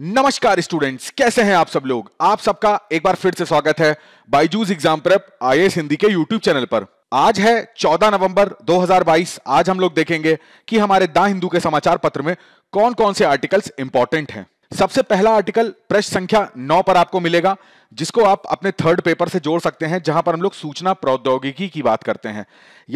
नमस्कार स्टूडेंट्स कैसे हैं आप सब लोग आप सबका एक बार फिर से स्वागत है Byju's exam prep S Hindi के यूट्यूब चैनल पर आज है 14 नवंबर 2022 आज हम लोग देखेंगे कि हमारे दा हिंदू के समाचार पत्र में कौन कौन से आर्टिकल्स इंपॉर्टेंट हैं सबसे पहला आर्टिकल प्रश्न संख्या 9 पर आपको मिलेगा जिसको आप अपने थर्ड पेपर से जोड़ सकते हैं जहां पर हम लोग सूचना प्रौद्योगिकी की बात करते हैं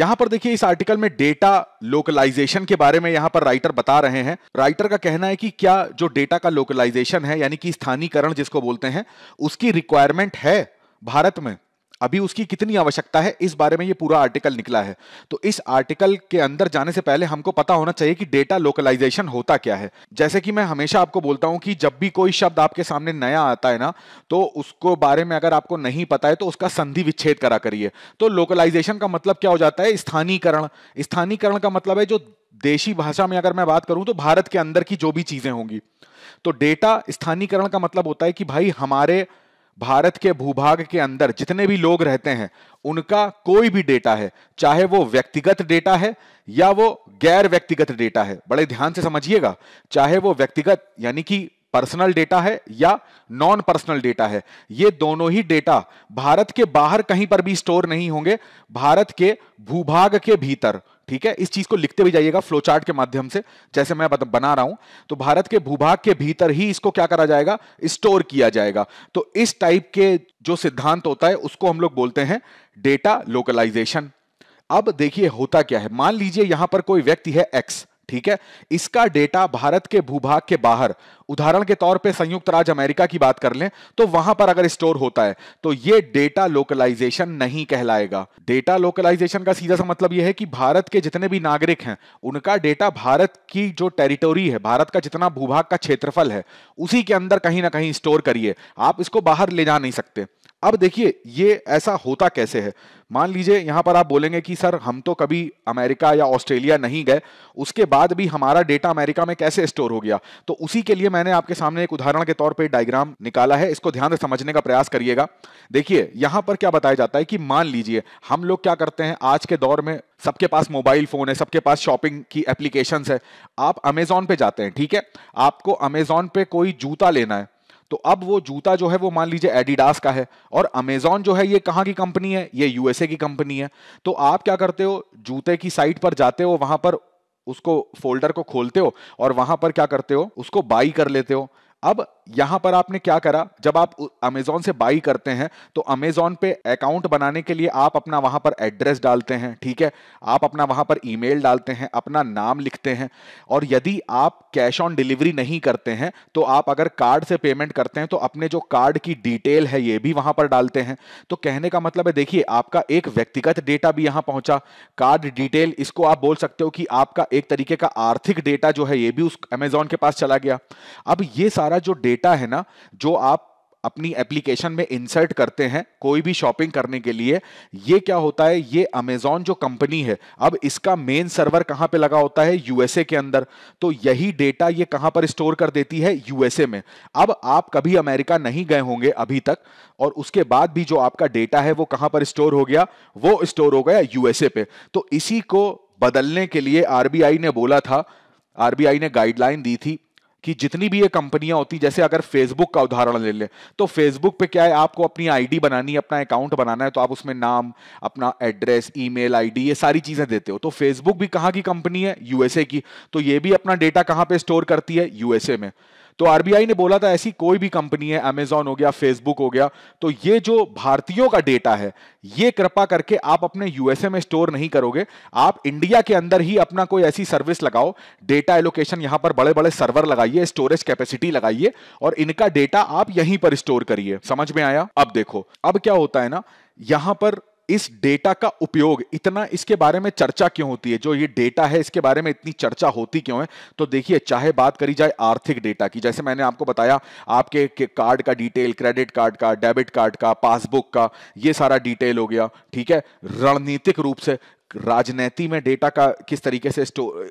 यहां पर देखिए इस आर्टिकल में डेटा लोकलाइजेशन के बारे में यहां पर राइटर बता रहे हैं राइटर का कहना है कि क्या जो डेटा का लोकलाइजेशन है यानी कि स्थानीयकरण जिसको बोलते हैं उसकी रिक्वायरमेंट है भारत में अभी उसकी कितनी आवश्यकता है इस बारे में ये पूरा आर्टिकल निकला है तो इस आर्टिकल के अंदर जाने से पहले हमको पता होना चाहिए कि डेटा लोकलाइजेशन होता क्या है जैसे कि मैं हमेशा आपको बोलता हूं कि जब भी कोई शब्द आपके सामने नया आता है ना तो उसको बारे में अगर आपको नहीं पता है तो उसका संधि विच्छेद करा करिए तो लोकलाइजेशन का मतलब क्या हो जाता है स्थानीयकरण स्थानीयकरण का मतलब है जो देशी भाषा में अगर मैं बात करूं तो भारत के अंदर की जो भी चीजें होंगी तो डेटा स्थानीयकरण का मतलब होता है कि भाई हमारे भारत के भूभाग के अंदर जितने भी लोग रहते हैं उनका कोई भी डेटा है चाहे वो व्यक्तिगत डेटा है या वो गैर व्यक्तिगत डेटा है बड़े ध्यान से समझिएगा चाहे वो व्यक्तिगत यानी कि पर्सनल डेटा है या नॉन पर्सनल डेटा है ये दोनों ही डेटा भारत के बाहर कहीं पर भी स्टोर नहीं होंगे भारत के भूभाग के भीतर ठीक है इस चीज को लिखते भी जाइएगा फ्लोचार्ट के माध्यम से जैसे मैं बना रहा हूं तो भारत के भूभाग के भीतर ही इसको क्या करा जाएगा स्टोर किया जाएगा तो इस टाइप के जो सिद्धांत होता है उसको हम लोग बोलते हैं डेटा लोकलाइजेशन अब देखिए होता क्या है मान लीजिए यहां पर कोई व्यक्ति है एक्स ठीक है इसका डेटा भारत के भूभाग के बाहर उदाहरण के तौर पे संयुक्त राज्य अमेरिका की बात कर लें तो वहां पर अगर स्टोर होता है तो ये डेटा लोकलाइजेशन नहीं कहलाएगा डेटा लोकलाइजेशन का सीधा सा मतलब यह है कि भारत के जितने भी नागरिक हैं उनका डेटा भारत की जो टेरिटोरी है भारत का जितना भूभाग का क्षेत्रफल है उसी के अंदर कहीं ना कहीं स्टोर करिए आप इसको बाहर ले जा नहीं सकते अब देखिए ये ऐसा होता कैसे है मान लीजिए यहां पर आप बोलेंगे कि सर हम तो कभी अमेरिका या ऑस्ट्रेलिया नहीं गए उसके बाद भी हमारा डेटा अमेरिका में कैसे स्टोर हो गया तो उसी के लिए मैंने आपके सामने एक उदाहरण के तौर पर डायग्राम निकाला है इसको ध्यान से समझने का प्रयास करिएगा देखिए यहां पर क्या बताया जाता है कि मान लीजिए हम लोग क्या करते हैं आज के दौर में सबके पास मोबाइल फोन है सबके पास शॉपिंग की एप्लीकेशन है आप अमेजोन पे जाते हैं ठीक है आपको अमेजोन पे कोई जूता लेना है तो अब वो जूता जो है वो मान लीजिए एडिडास का है और अमेजॉन जो है ये कहां की कंपनी है ये यूएसए की कंपनी है तो आप क्या करते हो जूते की साइट पर जाते हो वहां पर उसको फोल्डर को खोलते हो और वहां पर क्या करते हो उसको बाई कर लेते हो अब यहां पर आपने क्या करा जब आप अमेजोन से बाई करते हैं तो अमेजोन पे अकाउंट बनाने के लिए आप अपना वहां पर एड्रेस डालते हैं ठीक है आप अपना वहां पर ईमेल डालते हैं अपना नाम लिखते हैं और यदि आप कैश ऑन डिलीवरी नहीं करते हैं तो आप अगर कार्ड से पेमेंट करते हैं तो अपने जो कार्ड की डिटेल है ये भी वहां पर डालते हैं तो कहने का मतलब है देखिए आपका एक व्यक्तिगत डेटा भी यहां पहुंचा कार्ड डिटेल इसको आप बोल सकते हो कि आपका एक तरीके का आर्थिक डेटा जो है ये भी उस अमेजोन के पास चला गया अब ये सारा जो डेटा डेटा है ना जो आप अपनी एप्लीकेशन में इंसर्ट करते हैं कोई भी शॉपिंग करने के लिए ये क्या होता है ये अमेजॉन जो कंपनी है अब इसका मेन सर्वर कहां पे लगा होता है यूएसए के अंदर तो यही डेटा ये कहां पर स्टोर कर देती है यूएसए में अब आप कभी अमेरिका नहीं गए होंगे अभी तक और उसके बाद भी जो आपका डेटा है वो कहां पर स्टोर हो गया वो स्टोर हो गया यूएसए पे तो इसी को बदलने के लिए आरबीआई ने बोला था आरबीआई ने गाइडलाइन दी थी कि जितनी भी ये कंपनियां होती जैसे अगर फेसबुक का उदाहरण ले लें तो फेसबुक पे क्या है आपको अपनी आईडी बनानी अपना अकाउंट बनाना है तो आप उसमें नाम अपना एड्रेस ईमेल आईडी ये सारी चीजें देते हो तो फेसबुक भी कहां की कंपनी है यूएसए की तो ये भी अपना डेटा कहां पे स्टोर करती है यूएसए में तो आरबीआई ने बोला था ऐसी कोई भी कंपनी है अमेजॉन हो गया फेसबुक हो गया तो ये जो भारतीयों का डेटा है ये कृपा करके आप अपने यूएसए में स्टोर नहीं करोगे आप इंडिया के अंदर ही अपना कोई ऐसी सर्विस लगाओ डेटा एलोकेशन यहां पर बड़े बड़े सर्वर लगाइए स्टोरेज कैपेसिटी लगाइए और इनका डेटा आप यहीं पर स्टोर करिए समझ में आया अब देखो अब क्या होता है ना यहां पर इस डेटा का उपयोग इतना इसके बारे में चर्चा क्यों होती है जो ये डेटा है इसके बारे में इतनी चर्चा होती क्यों है तो देखिए चाहे बात करी जाए आर्थिक डेटा की जैसे मैंने आपको बताया आपके कार्ड का डिटेल क्रेडिट कार्ड का डेबिट कार्ड का पासबुक का ये सारा डिटेल हो गया ठीक है रणनीतिक रूप से राजनीति में डेटा का किस तरीके से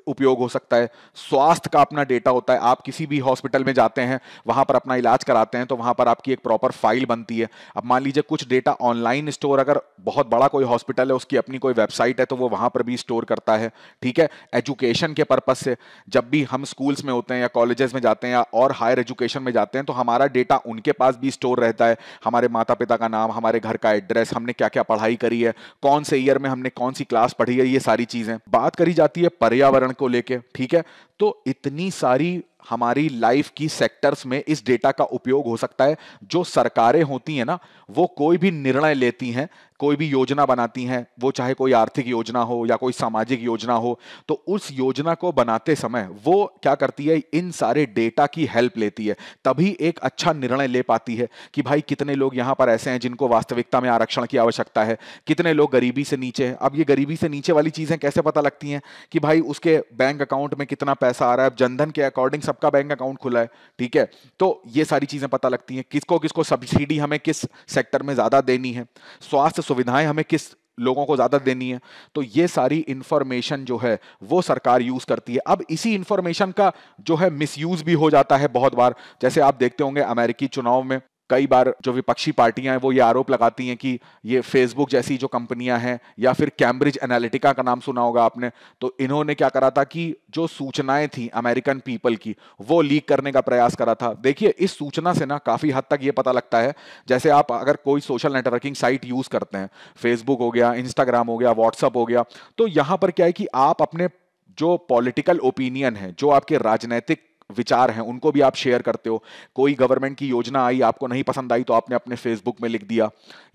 उपयोग हो सकता है स्वास्थ्य का अपना डेटा होता है आप किसी भी हॉस्पिटल में जाते हैं वहां पर अपना इलाज कराते हैं तो वहां पर आपकी एक प्रॉपर फाइल बनती है अब मान लीजिए कुछ डेटा ऑनलाइन स्टोर अगर बहुत बड़ा कोई हॉस्पिटल है उसकी अपनी कोई वेबसाइट है तो वो वहां पर भी स्टोर करता है ठीक है एजुकेशन के पर्पज से जब भी हम स्कूल्स में होते हैं या कॉलेजेस में जाते हैं या और हायर एजुकेशन में जाते हैं तो हमारा डेटा उनके पास भी स्टोर रहता है हमारे माता पिता का नाम हमारे घर का एड्रेस हमने क्या क्या पढ़ाई करी है कौन से ईयर में हमने कौन सी क्लास पास पड़ी है ये सारी चीजें बात करी जाती है पर्यावरण को लेके ठीक है तो इतनी सारी हमारी लाइफ की सेक्टर्स में इस डेटा का उपयोग हो सकता है जो सरकारें होती हैं ना वो कोई भी निर्णय लेती हैं कोई भी योजना बनाती हैं वो चाहे कोई आर्थिक योजना हो या कोई सामाजिक योजना हो तो उस योजना को बनाते समय वो क्या करती है इन सारे डेटा की हेल्प लेती है तभी एक अच्छा निर्णय ले पाती है कि भाई कितने लोग यहाँ पर ऐसे हैं जिनको वास्तविकता में आरक्षण की आवश्यकता है कितने लोग गरीबी से नीचे हैं अब ये गरीबी से नीचे वाली चीज़ें कैसे पता लगती हैं कि भाई उसके बैंक अकाउंट में कितना पैसा आ रहा है जनधन के अकॉर्डिंग सबका बैंक अकाउंट खुला है ठीक है तो ये सारी चीज़ें पता लगती हैं किसको किसको सब्सिडी हमें किस सेक्टर में ज़्यादा देनी है स्वास्थ्य सुविधाएं हमें किस लोगों को ज्यादा देनी है तो ये सारी इंफॉर्मेशन जो है वो सरकार यूज करती है अब इसी इंफॉर्मेशन का जो है मिसयूज भी हो जाता है बहुत बार जैसे आप देखते होंगे अमेरिकी चुनाव में कई बार जो विपक्षी पार्टियां हैं वो ये आरोप लगाती हैं कि ये फेसबुक जैसी जो कंपनियां हैं या फिर कैम्ब्रिज एनालिटिका का नाम सुना होगा आपने तो इन्होंने क्या करा था कि जो सूचनाएं थी अमेरिकन पीपल की वो लीक करने का प्रयास करा था देखिए इस सूचना से ना काफ़ी हद तक ये पता लगता है जैसे आप अगर कोई सोशल नेटवर्किंग साइट यूज़ करते हैं फेसबुक हो गया इंस्टाग्राम हो गया व्हाट्सअप हो गया तो यहाँ पर क्या है कि आप अपने जो पॉलिटिकल ओपिनियन है जो आपके राजनीतिक विचार हैं उनको भी आप शेयर करते हो कोई गवर्नमेंट की योजना आई आपको नहीं पसंद आई तो आपने अपने फेसबुक में लिख दिया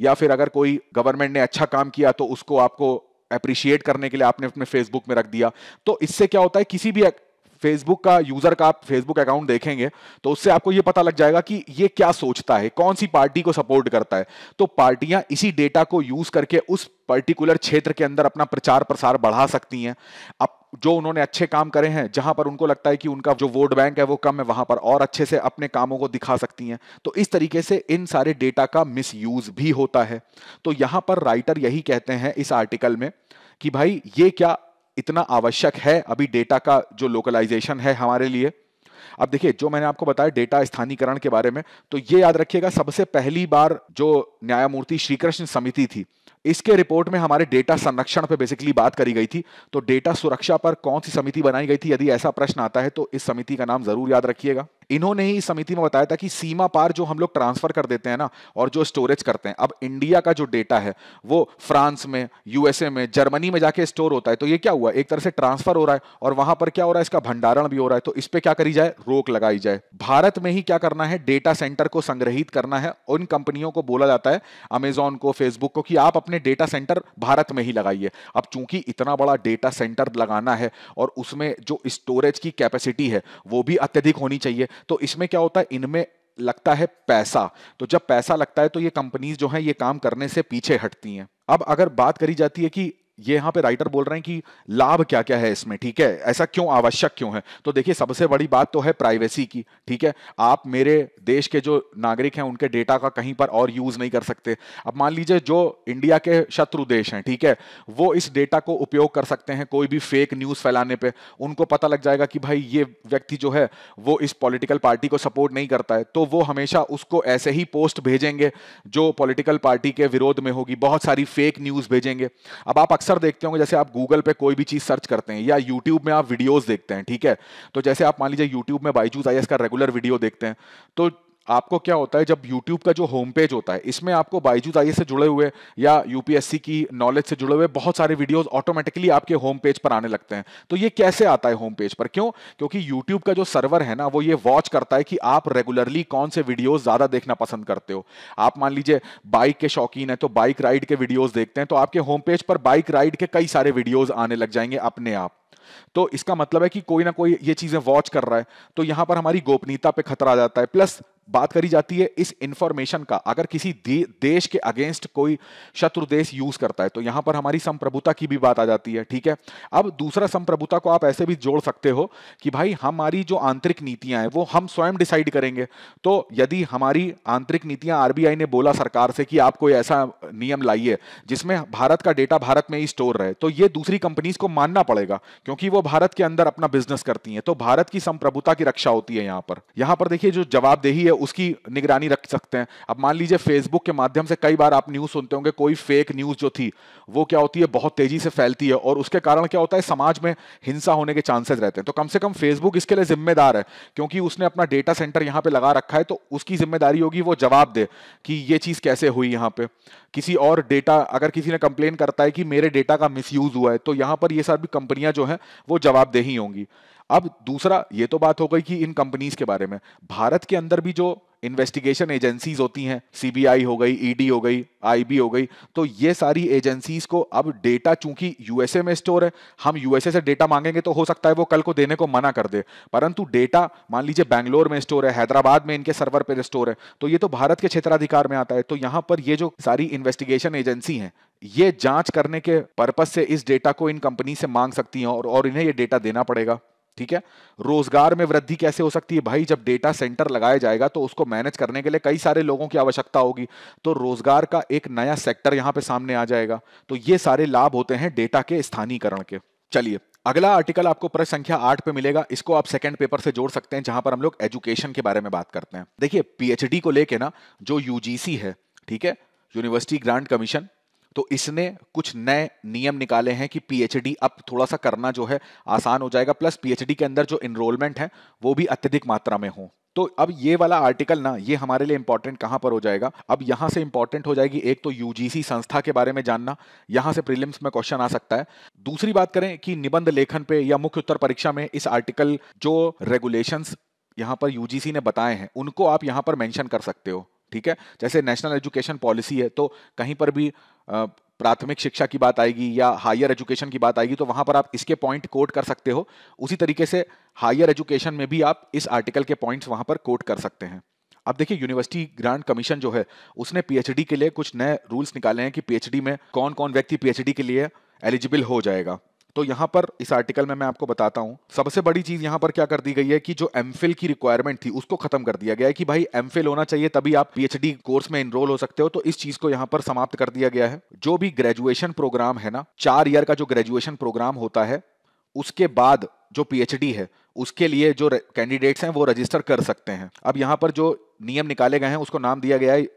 या फिर अगर कोई गवर्नमेंट ने अच्छा काम किया तो उसको आपको अप्रिशिएट करने के लिए आपने अपने फेसबुक में रख दिया तो इससे क्या होता है किसी भी फेसबुक का यूजर का आप फेसबुक अकाउंट देखेंगे तो उससे आपको यह पता लग जाएगा कि ये क्या सोचता है कौन सी पार्टी को सपोर्ट करता है तो पार्टियां इसी डेटा को यूज करके उस पर्टिकुलर क्षेत्र के अंदर अपना प्रचार प्रसार बढ़ा सकती हैं अब जो उन्होंने अच्छे काम करे हैं जहां पर उनको लगता है कि उनका जो वोट बैंक है वो कम है वहां पर और अच्छे से अपने कामों को दिखा सकती हैं तो इस तरीके से इन सारे डेटा का मिस भी होता है तो यहां पर राइटर यही कहते हैं इस आर्टिकल में कि भाई ये क्या इतना आवश्यक है अभी डेटा का जो लोकलाइजेशन है हमारे लिए अब देखिए जो मैंने आपको बताया डेटा स्थानीयकरण के बारे में तो ये याद रखिएगा सबसे पहली बार जो न्यायमूर्ति श्रीकृष्ण समिति थी इसके रिपोर्ट में हमारे डेटा संरक्षण पर बेसिकली बात करी गई थी तो डेटा सुरक्षा पर कौन सी समिति बनाई गई थी यदि ऐसा प्रश्न आता है तो इस समिति का नाम जरूर याद रखिएगा इन्होंने ही समिति में बताया था कि सीमा पार जो हम लोग ट्रांसफर कर देते हैं ना और जो स्टोरेज करते हैं अब इंडिया का जो डेटा है वो फ्रांस में यूएसए में जर्मनी में जाके स्टोर होता है तो ये क्या हुआ एक तरह से ट्रांसफर हो रहा है और वहां पर क्या हो रहा है इसका भंडारण भी हो रहा है तो इस पर क्या करी जाए रोक लगाई जाए भारत में ही क्या करना है डेटा सेंटर को संग्रहित करना है उन कंपनियों को बोला जाता है अमेजोन को फेसबुक को कि आप अपने डेटा सेंटर भारत में ही लगाइए अब चूंकि इतना बड़ा डेटा सेंटर लगाना है और उसमें जो स्टोरेज की कैपेसिटी है वो भी अत्यधिक होनी चाहिए तो इसमें क्या होता है इनमें लगता है पैसा तो जब पैसा लगता है तो ये कंपनीज जो हैं ये काम करने से पीछे हटती हैं अब अगर बात करी जाती है कि ये यहाँ पे राइटर बोल रहे हैं कि लाभ क्या क्या है इसमें ठीक है ऐसा क्यों आवश्यक क्यों है तो देखिए सबसे बड़ी बात तो है प्राइवेसी की ठीक है आप मेरे देश के जो नागरिक हैं उनके डेटा का कहीं पर और यूज नहीं कर सकते अब मान लीजिए जो इंडिया के शत्रु देश हैं ठीक है वो इस डेटा को उपयोग कर सकते हैं कोई भी फेक न्यूज फैलाने पर उनको पता लग जाएगा कि भाई ये व्यक्ति जो है वो इस पॉलिटिकल पार्टी को सपोर्ट नहीं करता है तो वो हमेशा उसको ऐसे ही पोस्ट भेजेंगे जो पॉलिटिकल पार्टी के विरोध में होगी बहुत सारी फेक न्यूज भेजेंगे अब आप अक्सर देखते होंगे जैसे आप गूगल पे कोई भी चीज सर्च करते हैं या यूट्यूब में आप वीडियोस देखते हैं ठीक है तो जैसे आप मान लीजिए यूट्यूब में बाईजूस आई का रेगुलर वीडियो देखते हैं तो आपको क्या होता है जब YouTube का जो होम पेज होता है इसमें आपको बाइजूज आई से जुड़े हुए या यूपीएससी की नॉलेज से जुड़े हुए बहुत सारे वीडियोस ऑटोमेटिकली आपके होम पेज पर आने लगते हैं तो ये कैसे आता है होम पेज पर क्यों क्योंकि YouTube का जो सर्वर है ना वो ये वॉच करता है कि आप रेगुलरली कौन से वीडियोज ज्यादा देखना पसंद करते हो आप मान लीजिए बाइक के शौकीन है तो बाइक राइड के वीडियोज देखते हैं तो आपके होम पेज पर बाइक राइड के कई सारे वीडियोज आने लग जाएंगे अपने आप तो इसका मतलब है कि कोई ना कोई ये चीजें वॉच कर रहा है तो यहां पर हमारी गोपनीयता पे खतरा आ जाता है प्लस बात करी जाती है इस इंफॉर्मेशन का अगर किसी दे, देश के अगेंस्ट कोई शत्रु देश यूज करता है तो यहां पर हमारी संप्रभुता की भी बात आ जाती है ठीक है अब दूसरा संप्रभुता को आप ऐसे भी जोड़ सकते हो कि भाई हमारी जो आंतरिक नीतियां हैं वो हम स्वयं डिसाइड करेंगे तो यदि हमारी आंतरिक नीतियां आरबीआई ने बोला सरकार से कि आप कोई ऐसा नियम लाइए जिसमें भारत का डेटा भारत में ही स्टोर रहे तो ये दूसरी कंपनीज को मानना पड़ेगा क्योंकि वो भारत के अंदर अपना बिजनेस करती है तो भारत की संप्रभुता की रक्षा होती है यहां पर यहां पर देखिए जो जवाबदेही है है उसकी निगरानी रख सकते हैं अब मान लीजिए फेसबुक के माध्यम से कई बार आप न्यूज़ सुनते होंगे कोई फेक न्यूज़ जो थी वो क्या होती है बहुत तेज़ी से फैलती है और उसके कारण क्या होता है समाज में हिंसा होने के चांसेस रहते हैं तो कम से कम फेसबुक इसके लिए जिम्मेदार है क्योंकि उसने अपना डेटा सेंटर यहां पर लगा रखा है तो उसकी जिम्मेदारी होगी वो जवाब दे कि ये चीज़ कैसे हुई यहां पर किसी और डेटा अगर किसी ने कंप्लेन करता है कि मेरे डेटा का मिस हुआ है तो यहां पर ये सारी कंपनियां जो है वो जवाबदेही होंगी अब दूसरा ये तो बात हो गई कि इन कंपनीज के बारे में भारत के अंदर भी जो इन्वेस्टिगेशन एजेंसीज होती हैं सीबीआई हो गई ईडी e हो गई आईबी हो गई तो ये सारी एजेंसीज को अब डेटा चूंकि यूएसए में स्टोर है हम यूएसए से डेटा मांगेंगे तो हो सकता है वो कल को देने को मना कर दे परंतु डेटा मान लीजिए बैंगलोर में स्टोर है हैदराबाद में इनके सर्वर पर स्टोर है तो ये तो भारत के क्षेत्राधिकार में आता है तो यहां पर ये जो सारी इन्वेस्टिगेशन एजेंसी है ये जांच करने के पर्पज से इस डेटा को इन कंपनी से मांग सकती है और, और इन्हें ये डेटा देना पड़ेगा ठीक है रोजगार में वृद्धि कैसे हो सकती है भाई जब डेटा सेंटर लगाया जाएगा तो उसको मैनेज करने के लिए कई सारे लोगों की आवश्यकता होगी तो रोजगार का एक नया सेक्टर यहां पे सामने आ जाएगा तो ये सारे लाभ होते हैं डेटा के स्थानीयकरण के चलिए अगला आर्टिकल आपको प्रश्न संख्या आठ पे मिलेगा इसको आप सेकंड पेपर से जोड़ सकते हैं जहां पर हम लोग एजुकेशन के बारे में बात करते हैं देखिए पीएचडी को लेके ना जो यूजीसी है ठीक है यूनिवर्सिटी ग्रांट कमीशन तो इसने कुछ नए नियम निकाले हैं कि पीएचडी अब थोड़ा सा करना जो है आसान हो जाएगा प्लस पीएचडी के अंदर जो इनरोलमेंट है वो भी अत्यधिक मात्रा में हो तो अब ये वाला आर्टिकल ना ये हमारे लिए इंपॉर्टेंट कहां पर हो जाएगा अब यहां से इंपॉर्टेंट हो जाएगी एक तो यूजीसी संस्था के बारे में जानना यहां से प्रीलिम्स में क्वेश्चन आ सकता है दूसरी बात करें कि निबंध लेखन पे या मुख्य उत्तर परीक्षा में इस आर्टिकल जो रेगुलेशंस यहां पर यूजीसी ने बताए हैं उनको आप यहां पर मेंशन कर सकते हो ठीक है जैसे नेशनल एजुकेशन पॉलिसी है तो कहीं पर भी प्राथमिक शिक्षा की बात आएगी या हायर एजुकेशन की बात आएगी तो वहां पर आप इसके पॉइंट कोट कर सकते हो उसी तरीके से हायर एजुकेशन में भी आप इस आर्टिकल के पॉइंट्स वहां पर कोट कर सकते हैं अब देखिए यूनिवर्सिटी ग्रांट कमीशन जो है उसने पीएचडी के लिए कुछ नए रूल्स निकाले हैं कि पीएचडी में कौन कौन व्यक्ति पीएचडी के लिए एलिजिबल हो जाएगा तो यहां पर इस आर्टिकल में मैं आपको बताता हूं सबसे बड़ी चीज़ यहां पर क्या कर दी गई है कि जो एम की रिक्वायरमेंट थी उसको खत्म कर दिया गया है कि भाई एम होना चाहिए तभी आप पीएचडी कोर्स में इनरोल हो सकते हो तो इस चीज़ को यहां पर समाप्त कर दिया गया है जो भी ग्रेजुएशन प्रोग्राम है ना चार ईयर का जो ग्रेजुएशन प्रोग्राम होता है उसके बाद जो पीएचडी है उसके लिए जो कैंडिडेट्स हैं वो रजिस्टर कर सकते हैं अब यहां पर जो नियम निकाले गए हैं उसको नाम दिया गया है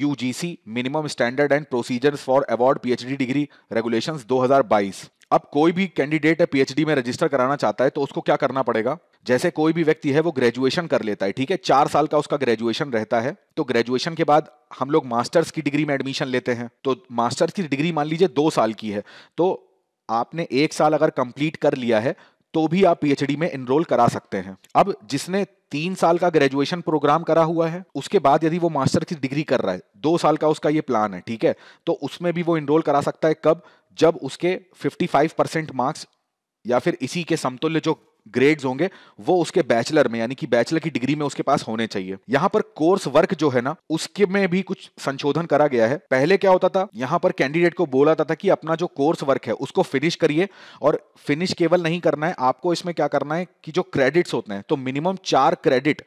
UGC minimum standard and procedures for award PhD degree regulations 2022 अब कोई भी कैंडिडेट है पीएचडी में रजिस्टर कराना चाहता है तो उसको क्या करना पड़ेगा जैसे कोई भी व्यक्ति है वो ग्रेजुएशन कर लेता है ठीक है चार साल का उसका ग्रेजुएशन रहता है तो ग्रेजुएशन के बाद हम लोग मास्टर्स की डिग्री में एडमिशन लेते हैं तो मास्टर्स की डिग्री मान लीजिए दो साल की है तो आपने एक साल अगर कंप्लीट कर लिया है तो भी आप पीएचडी में एनरोल करा सकते हैं अब जिसने तीन साल का ग्रेजुएशन प्रोग्राम करा हुआ है उसके बाद यदि वो मास्टर की डिग्री कर रहा है दो साल का उसका ये प्लान है ठीक है तो उसमें भी वो एनरोल करा सकता है कब जब उसके 55 परसेंट मार्क्स या फिर इसी के समतुल्य जो ग्रेड्स होंगे वो उसके बैचलर में यानी कि बैचलर की डिग्री में उसके पास होने चाहिए यहाँ पर कोर्स वर्क जो है ना उसके में भी कुछ संशोधन करा गया है पहले क्या होता था यहाँ पर कैंडिडेट को बोला जाता था कि अपना जो कोर्स वर्क है उसको फिनिश करिए और फिनिश केवल नहीं करना है आपको इसमें क्या करना है कि जो क्रेडिट्स होते हैं तो मिनिमम चार क्रेडिट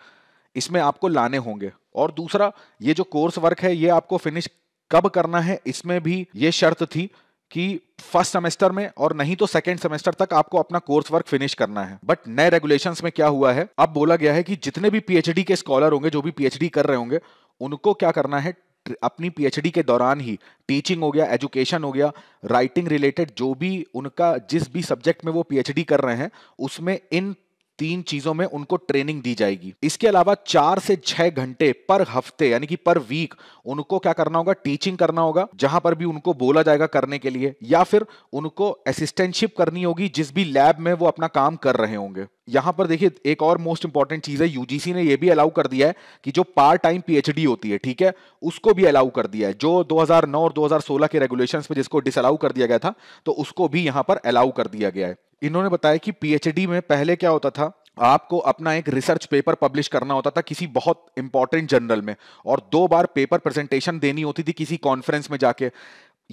इसमें आपको लाने होंगे और दूसरा ये जो कोर्स वर्क है ये आपको फिनिश कब करना है इसमें भी ये शर्त थी कि फर्स्ट सेमेस्टर में और नहीं तो सेकेंड सेमेस्टर तक आपको अपना कोर्स वर्क फिनिश करना है बट नए रेगुलेशंस में क्या हुआ है अब बोला गया है कि जितने भी पीएचडी के स्कॉलर होंगे जो भी पीएचडी कर रहे होंगे उनको क्या करना है अपनी पीएचडी के दौरान ही टीचिंग हो गया एजुकेशन हो गया राइटिंग रिलेटेड जो भी उनका जिस भी सब्जेक्ट में वो पीएचडी कर रहे हैं उसमें इन तीन चीजों में उनको ट्रेनिंग दी जाएगी इसके अलावा चार से छह घंटे पर हफ्ते यानी कि पर वीक उनको क्या करना होगा टीचिंग करना होगा जहां पर भी उनको बोला जाएगा करने के लिए या फिर उनको असिस्टेंटशिप करनी होगी जिस भी लैब में वो अपना काम कर रहे होंगे यहां पर देखिए एक और मोस्ट इंपॉर्टेंट चीज है यूजीसी ने यह भी अलाउ कर दिया है कि जो पार्ट टाइम पीएचडी होती है ठीक है उसको भी अलाउ कर दिया है जो 2009 और 2016 के रेगुलेशंस में जिसको डिसअलाउ कर दिया गया था तो उसको भी यहां पर अलाउ कर दिया गया है इन्होंने बताया कि पीएचडी में पहले क्या होता था आपको अपना एक रिसर्च पेपर पब्लिश करना होता था किसी बहुत इंपॉर्टेंट जर्नल में और दो बार पेपर प्रेजेंटेशन देनी होती थी किसी कॉन्फ्रेंस में जाके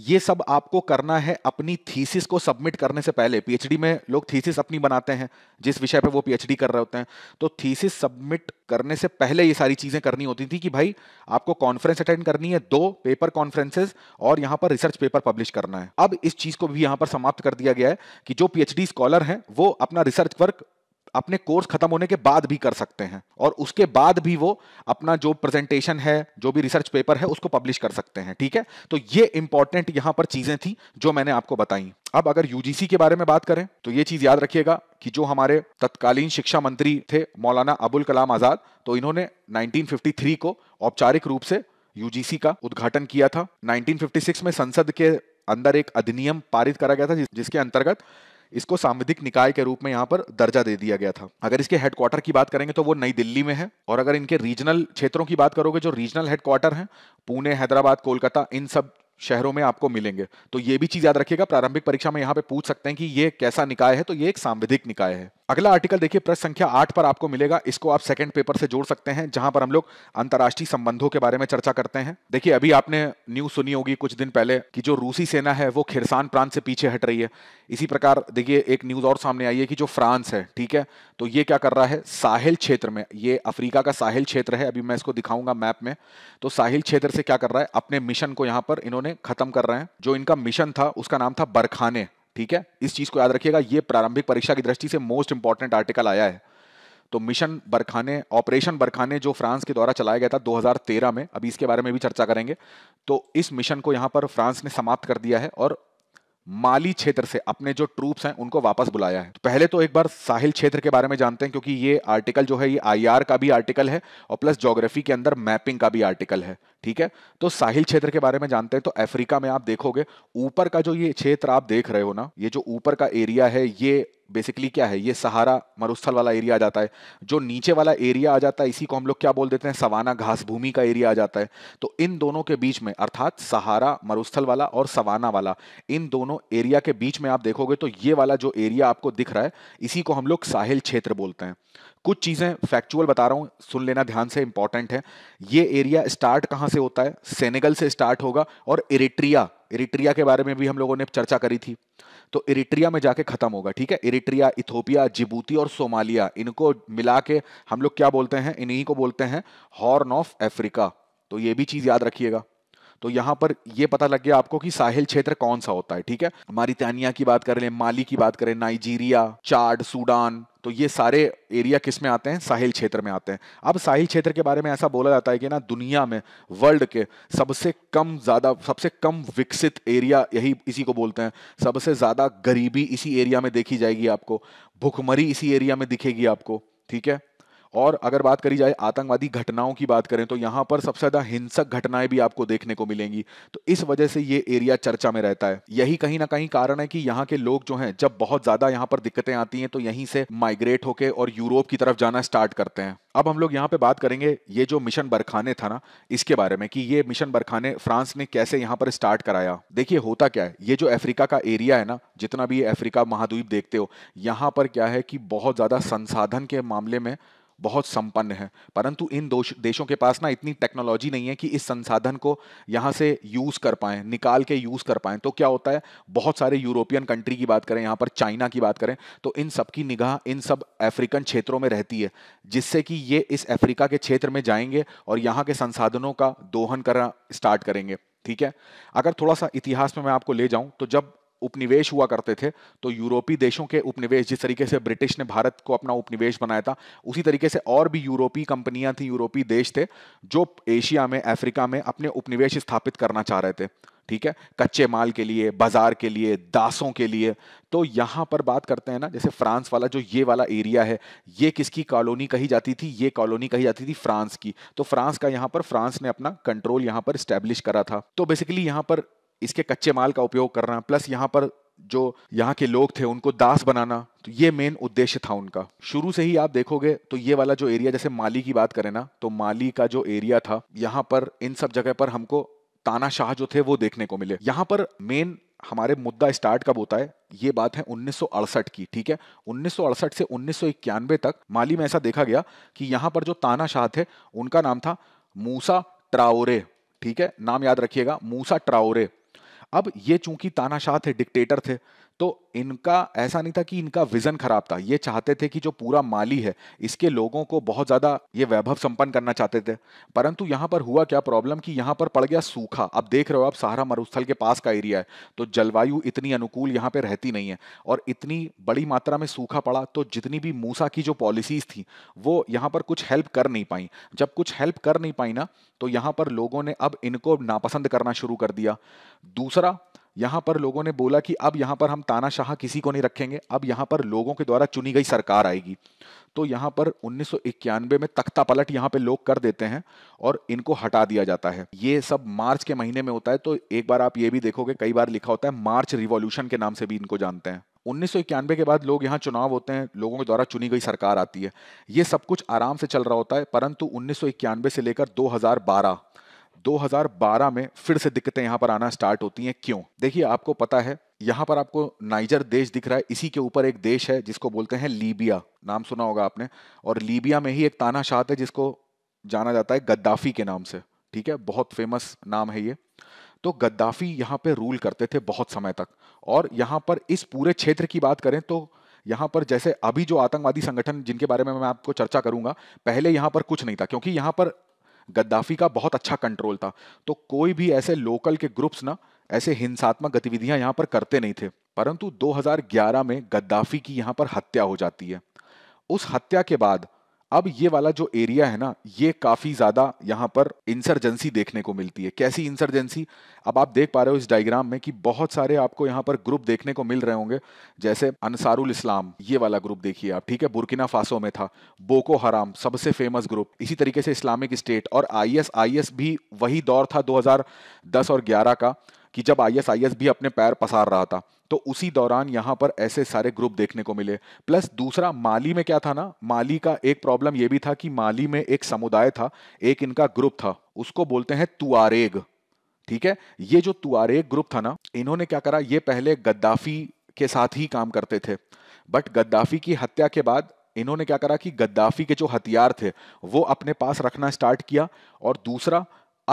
ये सब आपको करना है अपनी थीसिस को सबमिट करने से पहले पीएचडी में लोग थीसिस अपनी बनाते हैं जिस विषय पे वो पीएचडी कर रहे होते हैं तो थीसिस सबमिट करने से पहले ये सारी चीज़ें करनी होती थी कि भाई आपको कॉन्फ्रेंस अटेंड करनी है दो पेपर कॉन्फ्रेंसेज और यहाँ पर रिसर्च पेपर पब्लिश करना है अब इस चीज़ को भी यहाँ पर समाप्त कर दिया गया है कि जो पीएचडी स्कॉलर हैं वो अपना रिसर्च वर्क अपने कोर्स खत्म होने के बाद भी कर सकते हैं और उसके बाद भी वो अपना जो प्रेजेंटेशन है जो भी रिसर्च पेपर है उसको पब्लिश कर सकते हैं ठीक है तो ये इंपॉर्टेंट यहां पर चीजें थी जो मैंने आपको बताई अब अगर यूजीसी के बारे में बात करें तो ये चीज याद रखिएगा कि जो हमारे तत्कालीन शिक्षा मंत्री थे मौलाना अबुल कलाम आजाद तो इन्होंने 1953 को औपचारिक रूप से यूजीसी का उद्घाटन किया था 1956 में संसद के अंदर एक अधिनियम पारित करा गया था जिसके अंतर्गत इसको सांविधिक निकाय के रूप में यहाँ पर दर्जा दे दिया गया था अगर इसके हेडक्वार्टर की बात करेंगे तो वो नई दिल्ली में है और अगर इनके रीजनल क्षेत्रों की बात करोगे जो रीजनल हेडक्वार्टर हैं पुणे हैदराबाद कोलकाता इन सब शहरों में आपको मिलेंगे तो ये भी चीज याद रखिएगा प्रारंभिक परीक्षा में यहाँ पे पूछ सकते हैं कि ये कैसा निकाय है तो ये एक सांविधिक निकाय है अगला आर्टिकल देखिए प्रश्न संख्या आठ पर आपको मिलेगा इसको आप सेकंड पेपर से जोड़ सकते हैं जहां पर हम लोग अंतर्राष्ट्रीय संबंधों के बारे में चर्चा करते हैं देखिए अभी आपने न्यूज सुनी होगी कुछ दिन पहले कि जो रूसी सेना है वो खिरसान प्रांत से पीछे हट रही है इसी प्रकार देखिए एक न्यूज और सामने आई है कि जो फ्रांस है ठीक है तो ये क्या कर रहा है साहिल क्षेत्र में ये अफ्रीका का साहिल क्षेत्र है अभी मैं इसको दिखाऊंगा मैप में तो साहिल क्षेत्र से क्या कर रहा है अपने मिशन को यहाँ पर इन्होंने खत्म कर रहे हैं जो इनका मिशन था उसका नाम था बरखाने ठीक है इस चीज को याद रखिएगा ये प्रारंभिक परीक्षा की दृष्टि से मोस्ट इंपॉर्टेंट आर्टिकल आया है तो मिशन बरखाने ऑपरेशन बरखाने जो फ्रांस के द्वारा चलाया गया था 2013 में अभी इसके बारे में भी चर्चा करेंगे तो इस मिशन को यहां पर फ्रांस ने समाप्त कर दिया है और माली क्षेत्र से अपने जो ट्रूप्स हैं उनको वापस बुलाया है तो पहले तो एक बार साहिल क्षेत्र के बारे में जानते हैं क्योंकि ये आर्टिकल जो है ये आईआर का भी आर्टिकल है और प्लस ज्योग्राफी के अंदर मैपिंग का भी आर्टिकल है ठीक है तो साहिल क्षेत्र के बारे में जानते हैं तो अफ्रीका में आप देखोगे ऊपर का जो ये क्षेत्र आप देख रहे हो ना ये जो ऊपर का एरिया है ये बेसिकली क्या है ये सहारा मरुस्थल वाला एरिया आ जाता है जो नीचे वाला एरिया आ जाता है इसी को हम लोग क्या बोल देते हैं सवाना घास भूमि का एरिया आ जाता है तो इन दोनों के बीच में अर्थात सहारा मरुस्थल वाला और सवाना वाला इन दोनों एरिया के बीच में आप देखोगे तो ये वाला जो एरिया आपको दिख रहा है इसी को हम लोग साहिल क्षेत्र बोलते हैं कुछ चीज़ें फैक्चुअल बता रहा हूं सुन लेना ध्यान से इंपॉर्टेंट है ये एरिया स्टार्ट कहां से होता है सेनेगल से स्टार्ट होगा और इरिट्रिया इरिट्रिया के बारे में भी हम लोगों ने चर्चा करी थी तो इरिट्रिया में जाके खत्म होगा ठीक है इरिट्रिया इथोपिया जिबूती और सोमालिया इनको मिला के हम लोग क्या बोलते हैं इन्हीं को बोलते हैं हॉर्न ऑफ अफ्रीका तो ये भी चीज़ याद रखिएगा तो यहां पर ये पता लग गया आपको कि साहिल क्षेत्र कौन सा होता है ठीक है हमारी तानिया की बात करें माली की बात करें नाइजीरिया चार्ड सूडान तो ये सारे एरिया किस में आते हैं साहिल क्षेत्र में आते हैं अब साहिल क्षेत्र के बारे में ऐसा बोला जाता है कि ना दुनिया में वर्ल्ड के सबसे कम ज़्यादा सबसे कम विकसित एरिया यही इसी को बोलते हैं सबसे ज़्यादा गरीबी इसी एरिया में देखी जाएगी आपको भुखमरी इसी एरिया में दिखेगी आपको ठीक है और अगर बात करी जाए आतंकवादी घटनाओं की बात करें तो यहाँ पर सबसे ज्यादा हिंसक घटनाएं भी आपको देखने को मिलेंगी तो इस वजह से ये एरिया चर्चा में रहता है यही कहीं ना कहीं कारण है कि यहाँ के लोग जो हैं जब बहुत ज्यादा यहाँ पर दिक्कतें आती हैं तो यहीं से माइग्रेट होके और यूरोप की तरफ जाना स्टार्ट करते हैं अब हम लोग यहाँ पे बात करेंगे ये जो मिशन बरखाने था ना इसके बारे में कि ये मिशन बरखाने फ्रांस ने कैसे यहाँ पर स्टार्ट कराया देखिए होता क्या है ये जो अफ्रीका का एरिया है ना जितना भी अफ्रीका महाद्वीप देखते हो यहाँ पर क्या है कि बहुत ज्यादा संसाधन के मामले में बहुत संपन्न है परंतु इन देशों के पास ना इतनी टेक्नोलॉजी नहीं है कि इस संसाधन को यहाँ से यूज़ कर पाए निकाल के यूज़ कर पाए तो क्या होता है बहुत सारे यूरोपियन कंट्री की बात करें यहाँ पर चाइना की बात करें तो इन सब की निगाह इन सब अफ्रीकन क्षेत्रों में रहती है जिससे कि ये इस अफ्रीका के क्षेत्र में जाएंगे और यहाँ के संसाधनों का दोहन करना स्टार्ट करेंगे ठीक है अगर थोड़ा सा इतिहास में मैं आपको ले जाऊं तो जब उपनिवेश हुआ करते थे तो यूरोपीय देशों के उपनिवेश जिस तरीके से ब्रिटिश ने भारत को अपना उपनिवेश बनाया था उसी तरीके से और भी यूरोपीय कंपनियां थी यूरोपीय देश थे जो एशिया में अफ्रीका में अपने उपनिवेश स्थापित करना चाह रहे थे ठीक है कच्चे माल के लिए बाजार के लिए दासों के लिए तो यहां पर बात करते हैं ना जैसे फ्रांस वाला जो ये वाला एरिया है ये किसकी कॉलोनी कही जाती थी ये कॉलोनी कही जाती थी फ्रांस की तो फ्रांस का यहां पर फ्रांस ने अपना कंट्रोल यहां पर स्टैब्लिश करा था तो बेसिकली यहां पर इसके कच्चे माल का उपयोग करना प्लस यहाँ पर जो यहाँ के लोग थे उनको दास बनाना तो ये मेन उद्देश्य था उनका शुरू से ही आप देखोगे तो ये वाला जो एरिया जैसे माली की बात करें ना तो माली का जो एरिया था यहाँ पर इन सब जगह पर हमको तानाशाह जो थे वो देखने को मिले यहाँ पर मेन हमारे मुद्दा स्टार्ट कब होता है ये बात है उन्नीस की ठीक है उन्नीस से उन्नीस तक माली में ऐसा देखा गया कि यहाँ पर जो तानाशाह थे उनका नाम था मूसा ट्राओरे ठीक है नाम याद रखिएगा मूसा ट्राओरे अब ये चूंकि तानाशाह थे डिक्टेटर थे तो इनका ऐसा नहीं था कि इनका विजन खराब था ये चाहते थे कि जो पूरा माली है इसके लोगों को बहुत ज्यादा ये वैभव संपन्न करना चाहते थे परंतु यहां पर हुआ क्या प्रॉब्लम कि यहां पर पड़ गया सूखा अब देख रहे हो आप सहारा मरुस्थल के पास का एरिया है तो जलवायु इतनी अनुकूल यहाँ पर रहती नहीं है और इतनी बड़ी मात्रा में सूखा पड़ा तो जितनी भी मूसा की जो पॉलिसीज थी वो यहां पर कुछ हेल्प कर नहीं पाई जब कुछ हेल्प कर नहीं पाई ना तो यहां पर लोगों ने अब इनको नापसंद करना शुरू कर दिया दूसरा यहां पर लोगों ने बोला कि अब यहां पर हम तानाशाह किसी को नहीं रखेंगे अब यहां पर लोगों के द्वारा चुनी गई सरकार आएगी तो यहां पर उन्नीस में तख्ता पलट यहां पे लोग कर देते हैं और इनको हटा दिया जाता है ये सब मार्च के महीने में होता है तो एक बार आप ये भी देखोगे कई बार लिखा होता है मार्च रिवॉल्यूशन के नाम से भी इनको जानते हैं उन्नीस के बाद लोग यहाँ चुनाव होते हैं लोगों के द्वारा चुनी गई सरकार आती है ये सब कुछ आराम से चल रहा होता है परंतु उन्नीस से लेकर 2012 2012 में फिर से दिक्कतें यहां पर आना स्टार्ट होती हैं क्यों देखिए आपको पता है यहां पर आपको नाइजर देश दिख रहा है इसी के ऊपर एक देश है जिसको बोलते हैं लीबिया नाम सुना होगा आपने और लीबिया में ही एक ताना शाह है जिसको जाना जाता है गद्दाफी के नाम से ठीक है बहुत फेमस नाम है ये तो गद्दाफी यहाँ पे रूल करते थे बहुत समय तक और यहाँ पर इस पूरे क्षेत्र की बात करें तो यहाँ पर जैसे अभी जो आतंकवादी संगठन जिनके बारे में मैं आपको चर्चा करूंगा पहले यहाँ पर कुछ नहीं था क्योंकि यहाँ पर गद्दाफी का बहुत अच्छा कंट्रोल था तो कोई भी ऐसे लोकल के ग्रुप्स ना ऐसे हिंसात्मक गतिविधियां यहां पर करते नहीं थे परंतु 2011 में गद्दाफी की यहां पर हत्या हो जाती है उस हत्या के बाद अब ये वाला जो एरिया है ना ये काफी ज्यादा यहाँ पर इंसर्जेंसी देखने को मिलती है कैसी इंसर्जेंसी अब आप देख पा रहे हो इस डायग्राम में कि बहुत सारे आपको यहाँ पर ग्रुप देखने को मिल रहे होंगे जैसे अनसारुल इस्लाम ये वाला ग्रुप देखिए आप ठीक है बुरकिना फासो में था बोको हराम सबसे फेमस ग्रुप इसी तरीके से इस्लामिक स्टेट और आई एस भी वही दौर था दो और ग्यारह का कि जब आई एस भी अपने पैर पसार रहा था तो उसी दौरान यहां पर ऐसे सारे ग्रुप देखने को मिले प्लस दूसरा माली में क्या था ना माली का एक प्रॉब्लम यह भी था कि माली में एक समुदाय था एक इनका ग्रुप था उसको बोलते हैं तुआरेग ठीक है ये जो तुआरेग ग्रुप था ना इन्होंने क्या करा ये पहले गद्दाफी के साथ ही काम करते थे बट गद्दाफी की हत्या के बाद इन्होंने क्या करा कि गद्दाफी के जो हथियार थे वो अपने पास रखना स्टार्ट किया और दूसरा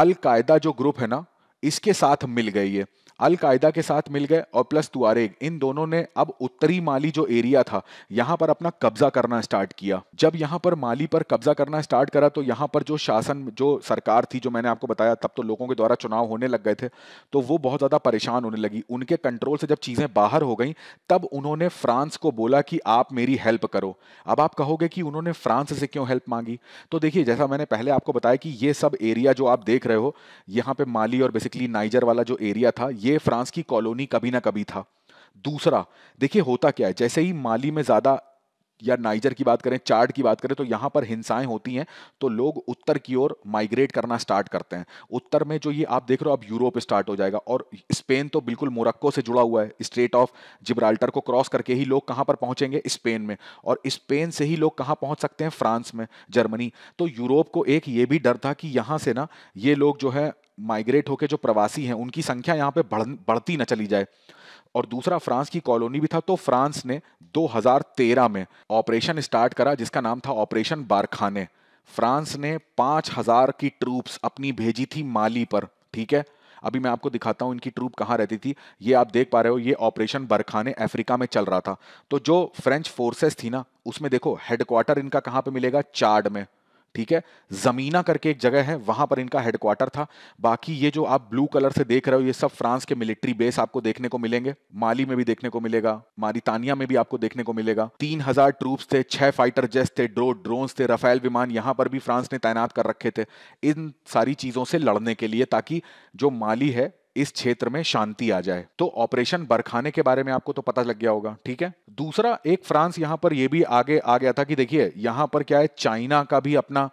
अलकायदा जो ग्रुप है ना इसके साथ मिल गए ये अलकायदा के साथ मिल गए और प्लस तुआरेग इन दोनों ने अब उत्तरी माली जो एरिया था यहाँ पर अपना कब्जा करना स्टार्ट किया जब यहाँ पर माली पर कब्जा करना स्टार्ट करा तो यहाँ पर जो शासन जो सरकार थी जो मैंने आपको बताया तब तो लोगों के द्वारा चुनाव होने लग गए थे तो वो बहुत ज़्यादा परेशान होने लगी उनके कंट्रोल से जब चीज़ें बाहर हो गई तब उन्होंने फ्रांस को बोला कि आप मेरी हेल्प करो अब आप कहोगे कि उन्होंने फ्रांस से क्यों हेल्प मांगी तो देखिए जैसा मैंने पहले आपको बताया कि ये सब एरिया जो आप देख रहे हो यहाँ पे माली और बेसिकली नाइजर वाला जो एरिया था ये फ्रांस की कॉलोनी कभी ना कभी था दूसरा देखिए होता क्या है जैसे ही माली में ज़्यादा या नाइजर की बात करें चार्ट की बात करें तो यहां पर हिंसाएं होती हैं तो लोग उत्तर की ओर माइग्रेट करना स्टार्ट करते हैं उत्तर में जो ये आप देख रहे हो अब यूरोप स्टार्ट हो जाएगा और स्पेन तो बिल्कुल मोरक्को से जुड़ा हुआ है स्ट्रेट ऑफ जिब्राल्टर को क्रॉस करके ही लोग कहां पर पहुंचेंगे स्पेन में और स्पेन से ही लोग कहां पहुंच सकते हैं फ्रांस में जर्मनी तो यूरोप को एक ये भी डर था कि यहां से ना ये लोग जो है माइग्रेट होकर जो प्रवासी हैं उनकी संख्या यहाँ पे बढ़ बढ़ती न चली जाए और दूसरा फ्रांस की कॉलोनी भी था तो फ्रांस ने 2013 में ऑपरेशन स्टार्ट करा जिसका नाम था ऑपरेशन बारखाने फ्रांस ने 5000 की ट्रूप्स अपनी भेजी थी माली पर ठीक है अभी मैं आपको दिखाता हूँ इनकी ट्रूप कहां रहती थी ये आप देख पा रहे हो ये ऑपरेशन बरखाने अफ्रीका में चल रहा था तो जो फ्रेंच फोर्सेस थी ना उसमें देखो हेडक्वार्टर इनका कहां पे मिलेगा चार्ड में ठीक है जमीना करके एक जगह है वहां पर इनका हेडक्वार्टर था बाकी ये जो आप ब्लू कलर से देख रहे हो ये सब फ्रांस के मिलिट्री बेस आपको देखने को मिलेंगे माली में भी देखने को मिलेगा मारितानिया में भी आपको देखने को मिलेगा तीन हजार ट्रूप्स थे छह फाइटर जेस्ट थे ड्रो ड्रोन थे राफेल विमान यहां पर भी फ्रांस ने तैनात कर रखे थे इन सारी चीजों से लड़ने के लिए ताकि जो माली है इस क्षेत्र में शांति आ जाए तो ऑपरेशन बरखाने के बारे में आपको तो पता लग गया होगा ठीक है दूसरा एक फ्रांस यहां पर यह भी आगे आ गया था कि देखिए यहां पर क्या है चाइना का भी अपना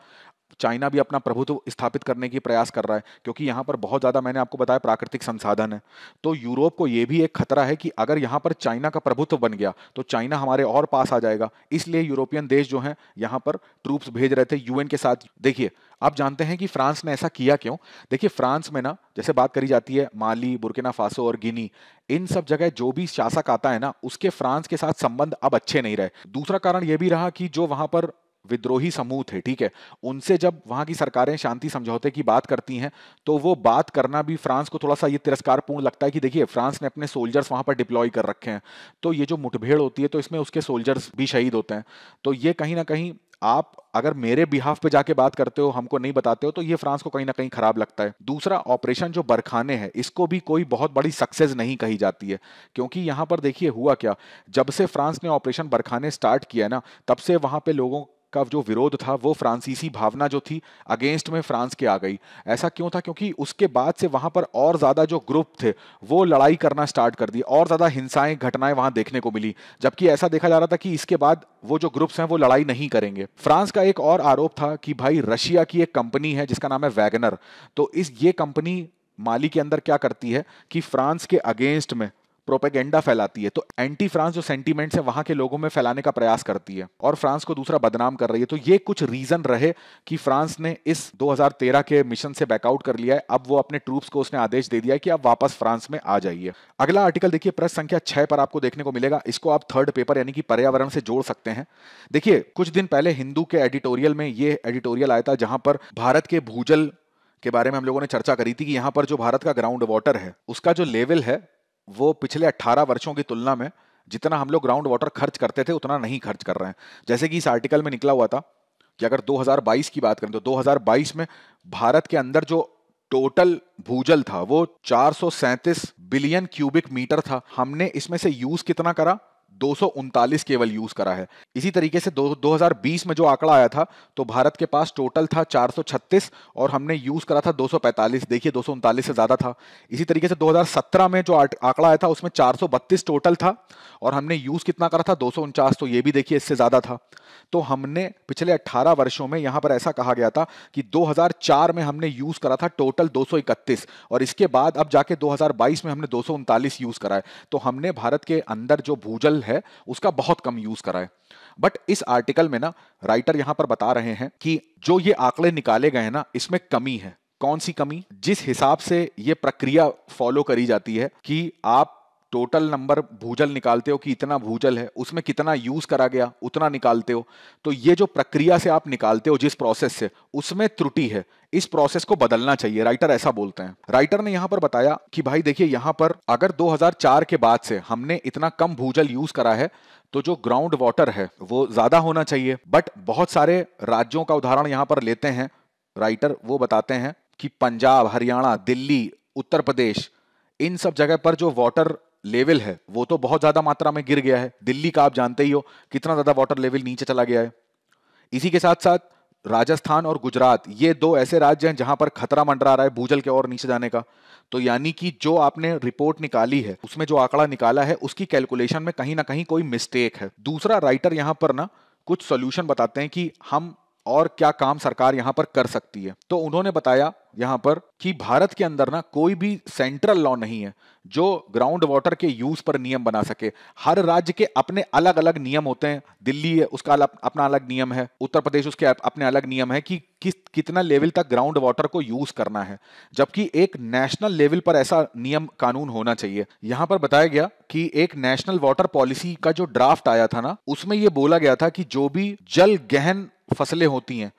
चाइना भी अपना प्रभुत्व स्थापित करने की प्रयास कर रहा है क्योंकि यहां पर बहुत ज़्यादा मैंने आपको बताया प्राकृतिक संसाधन है तो यूरोप को यह भी एक खतरा है कि अगर यहां पर चाइना का प्रभुत्व बन गया तो चाइना हमारे और पास आ जाएगा इसलिए यूरोपियन देश जो हैं यहां पर ट्रूप्स भेज रहे थे यूएन के साथ देखिए आप जानते हैं कि फ्रांस ने ऐसा किया क्यों देखिए फ्रांस में ना जैसे बात करी जाती है माली बुर्किना फासो और गिनी इन सब जगह जो भी शासक आता है ना उसके फ्रांस के साथ संबंध अब अच्छे नहीं रहे दूसरा कारण यह भी रहा कि जो वहां पर विद्रोही समूह थे ठीक है उनसे जब वहां की सरकारें शांति समझौते की बात करती हैं तो वो बात करना भी फ्रांस को थोड़ा सा ये तिरस्कारपूर्ण लगता है कि देखिए फ्रांस ने अपने सोल्जर्स वहां पर डिप्लॉय कर रखे हैं तो ये जो मुठभेड़ होती है तो इसमें उसके सोल्जर्स भी शहीद होते हैं तो ये कहीं ना कहीं आप अगर मेरे बिहाफ पे जाके बात करते हो हमको नहीं बताते हो तो ये फ्रांस को कहीं ना कहीं खराब लगता है दूसरा ऑपरेशन जो बरखाने है इसको भी कोई बहुत बड़ी सक्सेस नहीं कही जाती है क्योंकि यहाँ पर देखिए हुआ क्या जब से फ्रांस ने ऑपरेशन बरखाने स्टार्ट किया है ना तब से वहाँ पे लोगों का जो विरोध था वो फ्रांसीसी भावना जो थी अगेंस्ट में फ्रांस के आ गई ऐसा क्यों था क्योंकि उसके बाद से वहां पर और ज़्यादा जो ग्रुप थे वो लड़ाई करना स्टार्ट कर दी और ज़्यादा हिंसाएं घटनाएं वहाँ देखने को मिली जबकि ऐसा देखा जा रहा था कि इसके बाद वो जो ग्रुप्स हैं वो लड़ाई नहीं करेंगे फ्रांस का एक और आरोप था कि भाई रशिया की एक कंपनी है जिसका नाम है वैगनर तो इस ये कंपनी माली के अंदर क्या करती है कि फ्रांस के अगेंस्ट में प्रोपेगेंडा फैलाती है तो एंटी फ्रांस जो सेंटीमेंट्स है वहां के लोगों में फैलाने का प्रयास करती है और फ्रांस को दूसरा बदनाम कर रही है तो ये कुछ रीजन रहे कि फ्रांस ने इस 2013 के मिशन से बैकआउट कर लिया है अब वो अपने ट्रूप्स को उसने आदेश दे दिया है कि आप वापस फ्रांस में आ जाइए अगला आर्टिकल देखिए प्रश्न संख्या छह पर आपको देखने को मिलेगा इसको आप थर्ड पेपर यानी कि पर्यावरण से जोड़ सकते हैं देखिए कुछ दिन पहले हिंदू के एडिटोरियल में ये एडिटोरियल आया था जहां पर भारत के भूजल के बारे में हम लोगों ने चर्चा करी थी कि यहाँ पर जो भारत का ग्राउंड वाटर है उसका जो लेवल है वो पिछले 18 वर्षों की तुलना में जितना हम लोग ग्राउंड वाटर खर्च करते थे उतना नहीं खर्च कर रहे हैं जैसे कि इस आर्टिकल में निकला हुआ था कि अगर 2022 की बात करें तो 2022 में भारत के अंदर जो टोटल भूजल था वो चार बिलियन क्यूबिक मीटर था हमने इसमें से यूज कितना करा दो केवल यूज करा है इसी तरीके से दो दो में जो आंकड़ा आया था तो भारत के पास टोटल था चार और हमने यूज करा था 245 देखिए दो से ज्यादा था इसी तरीके से 2017 में जो आंकड़ा आया था उसमें चार टोटल था और हमने यूज कितना करा था दो तो ये भी देखिए इससे ज्यादा था तो हमने पिछले 18 वर्षों में यहां पर ऐसा कहा गया था कि 2004 में हमने यूज करा था टोटल 231 और इसके बाद अब जाके 2022 में हमने दो यूज करा है तो हमने भारत के अंदर जो भूजल है उसका बहुत कम यूज करा है बट इस आर्टिकल में ना राइटर यहां पर बता रहे हैं कि जो ये आंकड़े निकाले गए ना इसमें कमी है कौन सी कमी जिस हिसाब से ये प्रक्रिया फॉलो करी जाती है कि आप टोटल नंबर भूजल निकालते हो कि इतना भूजल है उसमें कितना यूज करा गया उतना निकालते हो तो ये जो प्रक्रिया से आप निकालते हो जिस प्रोसेस से उसमें त्रुटि है इस प्रोसेस को बदलना चाहिए राइटर ऐसा बोलते हैं राइटर ने यहाँ पर बताया कि भाई देखिए यहां पर अगर 2004 के बाद से हमने इतना कम भूजल यूज करा है तो जो ग्राउंड वाटर है वो ज्यादा होना चाहिए बट बहुत सारे राज्यों का उदाहरण यहाँ पर लेते हैं राइटर वो बताते हैं कि पंजाब हरियाणा दिल्ली उत्तर प्रदेश इन सब जगह पर जो वाटर लेवल है वो तो बहुत ज्यादा मात्रा में गिर गया है दिल्ली का आप जानते ही हो कितना ज्यादा वाटर लेवल नीचे चला गया है इसी के साथ साथ राजस्थान और गुजरात ये दो ऐसे राज्य हैं जहां पर खतरा मंडरा रहा है भूजल के और नीचे जाने का तो यानी कि जो आपने रिपोर्ट निकाली है उसमें जो आंकड़ा निकाला है उसकी कैलकुलेशन में कहीं ना कहीं कोई मिस्टेक है दूसरा राइटर यहां पर ना कुछ सोल्यूशन बताते हैं कि हम और क्या काम सरकार यहाँ पर कर सकती है तो उन्होंने बताया यहाँ पर कि भारत के अंदर ना कोई भी सेंट्रल लॉ नहीं है जो ग्राउंड वाटर के यूज पर नियम बना सके हर राज्य के अपने अलग अलग नियम होते हैं दिल्ली है उसका अलग, अपना अलग नियम है उत्तर प्रदेश उसके अपने अलग नियम है कि किस कितना लेवल तक ग्राउंड वाटर को यूज करना है जबकि एक नेशनल लेवल पर ऐसा नियम कानून होना चाहिए यहां पर बताया गया कि एक नेशनल वाटर पॉलिसी का जो ड्राफ्ट आया था ना उसमें यह बोला गया था कि जो भी जल गहन फसलें होती हैं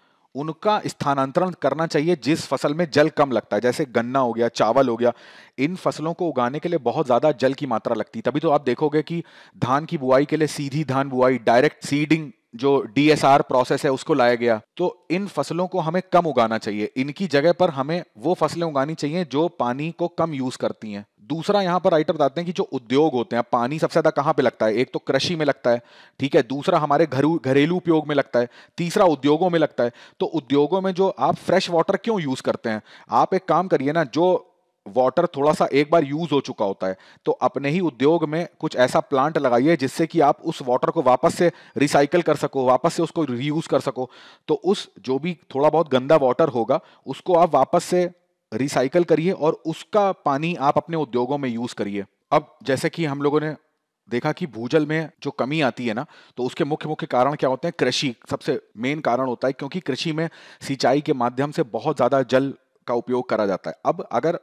उनका स्थानांतरण करना चाहिए जिस फसल में जल कम लगता है जैसे गन्ना हो गया चावल हो गया इन फसलों को उगाने के लिए बहुत ज़्यादा जल की मात्रा लगती है तभी तो आप देखोगे कि धान की बुआई के लिए सीधी धान बुआई डायरेक्ट सीडिंग जो डीएसआर प्रोसेस है उसको लाया गया तो इन फसलों को हमें कम उगाना चाहिए इनकी जगह पर हमें वो फसलें उगानी चाहिए जो पानी को कम यूज करती हैं दूसरा यहां पर राइटर बताते हैं कि जो उद्योग होते हैं पानी सबसे ज़्यादा कहां पे लगता है एक तो कृषि में लगता है ठीक है दूसरा हमारे घरू घरेलू उपयोग में लगता है तीसरा उद्योगों में लगता है तो उद्योगों में जो आप फ्रेश वाटर क्यों यूज़ करते हैं आप एक काम करिए ना जो वाटर थोड़ा सा एक बार यूज हो चुका होता है तो अपने ही उद्योग में कुछ ऐसा प्लांट लगाइए जिससे कि आप उस वाटर को वापस से रिसाइकल कर सको वापस से उसको रीयूज कर सको तो उस जो भी थोड़ा बहुत गंदा वाटर होगा उसको आप वापस से रिसाइकल करिए और उसका पानी आप अपने उद्योगों में यूज करिए अब जैसे कि हम लोगों ने देखा कि भूजल में जो कमी आती है ना तो उसके मुख्य मुख्य कारण क्या होते हैं कृषि सबसे मेन कारण होता है क्योंकि कृषि में सिंचाई के माध्यम से बहुत ज़्यादा जल का उपयोग करा जाता है अब अगर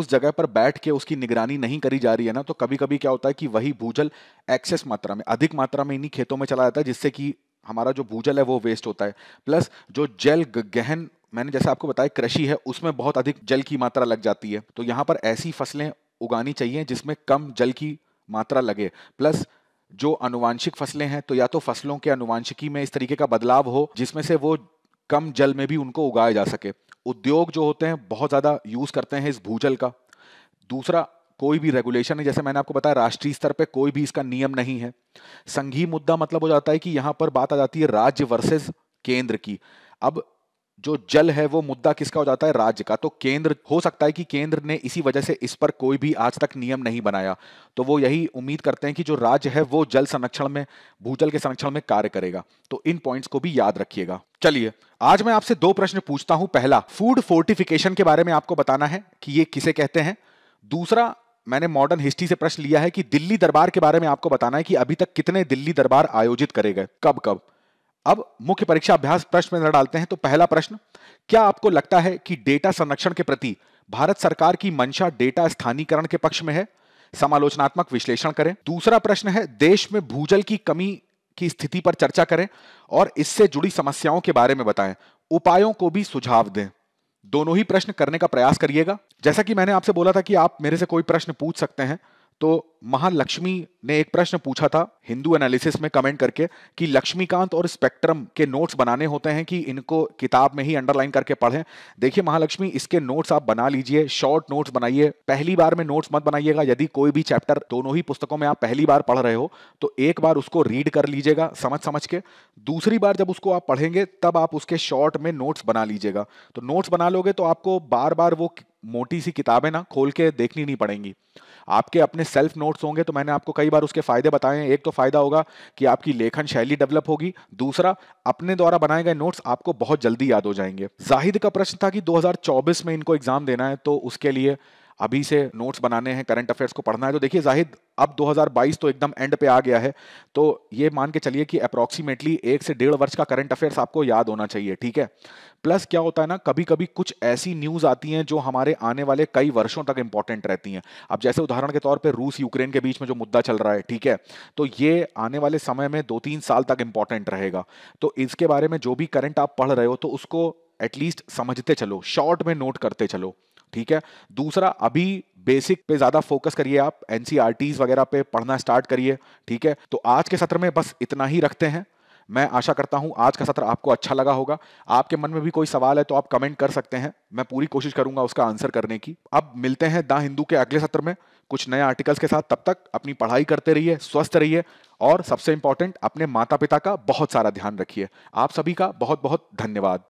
उस जगह पर बैठ के उसकी निगरानी नहीं करी जा रही है ना तो कभी कभी क्या होता है कि वही भूजल एक्सेस मात्रा में अधिक मात्रा में इन्हीं खेतों में चला जाता है जिससे कि हमारा जो भूजल है वो वेस्ट होता है प्लस जो जल गहन मैंने जैसा आपको बताया कृषि है उसमें बहुत अधिक जल की मात्रा लग जाती है तो यहाँ पर ऐसी फसलें उगानी चाहिए जिसमें कम जल की मात्रा लगे प्लस जो अनुवांशिक फसलें हैं तो या तो फसलों के अनुवांशिकी में इस तरीके का बदलाव हो जिसमें से वो कम जल में भी उनको उगाया जा सके उद्योग जो होते हैं बहुत ज़्यादा यूज़ करते हैं इस भूजल का दूसरा कोई भी रेगुलेशन है जैसे मैंने आपको बताया राष्ट्रीय स्तर पे कोई भी इसका नियम नहीं है संघीय मुद्दा मतलब हो जाता है कि यहाँ पर बात आ जाती है राज्य वर्सेस केंद्र की अब जो जल है वो मुद्दा किसका हो जाता है राज्य का तो केंद्र हो सकता है कि केंद्र ने इसी वजह से इस पर कोई भी आज तक नियम नहीं बनाया तो वो यही उम्मीद करते हैं कि जो राज्य है वो जल संरक्षण में भूजल के संरक्षण में कार्य करेगा तो इन पॉइंट्स को भी याद रखिएगा चलिए आज मैं आपसे दो प्रश्न पूछता हूं पहला फूड फोर्टिफिकेशन के बारे में आपको बताना है कि ये किसे कहते हैं दूसरा मैंने मॉडर्न हिस्ट्री से प्रश्न लिया है कि दिल्ली दरबार के बारे में आपको बताना है कि अभी तक कितने दिल्ली दरबार आयोजित करे गए कब कब अब मुख्य परीक्षा अभ्यास प्रश्न में नजर डालते हैं तो पहला प्रश्न क्या आपको लगता है कि डेटा संरक्षण के प्रति भारत सरकार की मंशा डेटा स्थानीकरण के पक्ष में है समालोचनात्मक विश्लेषण करें दूसरा प्रश्न है देश में भूजल की कमी की स्थिति पर चर्चा करें और इससे जुड़ी समस्याओं के बारे में बताएं उपायों को भी सुझाव दें दोनों ही प्रश्न करने का प्रयास करिएगा जैसा कि मैंने आपसे बोला था कि आप मेरे से कोई प्रश्न पूछ सकते हैं तो महालक्ष्मी ने एक प्रश्न पूछा था हिंदू एनालिसिस में कमेंट करके कि लक्ष्मीकांत और स्पेक्ट्रम के नोट्स बनाने होते हैं कि इनको किताब में ही अंडरलाइन करके पढ़ें देखिए महालक्ष्मी इसके नोट्स आप बना लीजिए शॉर्ट नोट्स बनाइए पहली बार में नोट्स मत बनाइएगा यदि कोई भी चैप्टर दोनों ही पुस्तकों में आप पहली बार पढ़ रहे हो तो एक बार उसको रीड कर लीजिएगा समझ समझ के दूसरी बार जब उसको आप पढ़ेंगे तब आप उसके शॉर्ट में नोट्स बना लीजिएगा तो नोट्स बना लोगे तो आपको बार बार वो मोटी सी किताबें ना खोल के देखनी नहीं पड़ेंगी आपके अपने सेल्फ नोट्स होंगे तो मैंने आपको कई बार उसके फायदे बताए हैं एक तो फायदा होगा कि आपकी लेखन शैली डेवलप होगी दूसरा अपने द्वारा बनाए गए नोट्स आपको बहुत जल्दी याद हो जाएंगे जाहिद का प्रश्न था कि 2024 में इनको एग्जाम देना है तो उसके लिए अभी से नोट्स बनाने हैं करंट अफेयर्स को पढ़ना है तो देखिए जाहिद अब 2022 तो एकदम एंड पे आ गया है तो ये मान के चलिए कि अप्रॉक्सीमेटली एक से डेढ़ वर्ष का करंट अफेयर्स आपको याद होना चाहिए ठीक है प्लस क्या होता है ना कभी कभी कुछ ऐसी न्यूज़ आती हैं जो हमारे आने वाले कई वर्षों तक इंपॉर्टेंट रहती हैं अब जैसे उदाहरण के तौर पर रूस यूक्रेन के बीच में जो मुद्दा चल रहा है ठीक है तो ये आने वाले समय में दो तीन साल तक इंपॉर्टेंट रहेगा तो इसके बारे में जो भी करंट आप पढ़ रहे हो तो उसको एटलीस्ट समझते चलो शॉर्ट में नोट करते चलो ठीक है दूसरा अभी बेसिक पे ज्यादा फोकस करिए आप एनसीआर e वगैरह पे पढ़ना स्टार्ट करिए ठीक है तो आज के सत्र में बस इतना ही रखते हैं मैं आशा करता हूं आज का सत्र आपको अच्छा लगा होगा आपके मन में भी कोई सवाल है तो आप कमेंट कर सकते हैं मैं पूरी कोशिश करूंगा उसका आंसर करने की अब मिलते हैं द हिंदू के अगले सत्र में कुछ नए आर्टिकल्स के साथ तब तक अपनी पढ़ाई करते रहिए स्वस्थ रहिए और सबसे इंपॉर्टेंट अपने माता पिता का बहुत सारा ध्यान रखिए आप सभी का बहुत बहुत धन्यवाद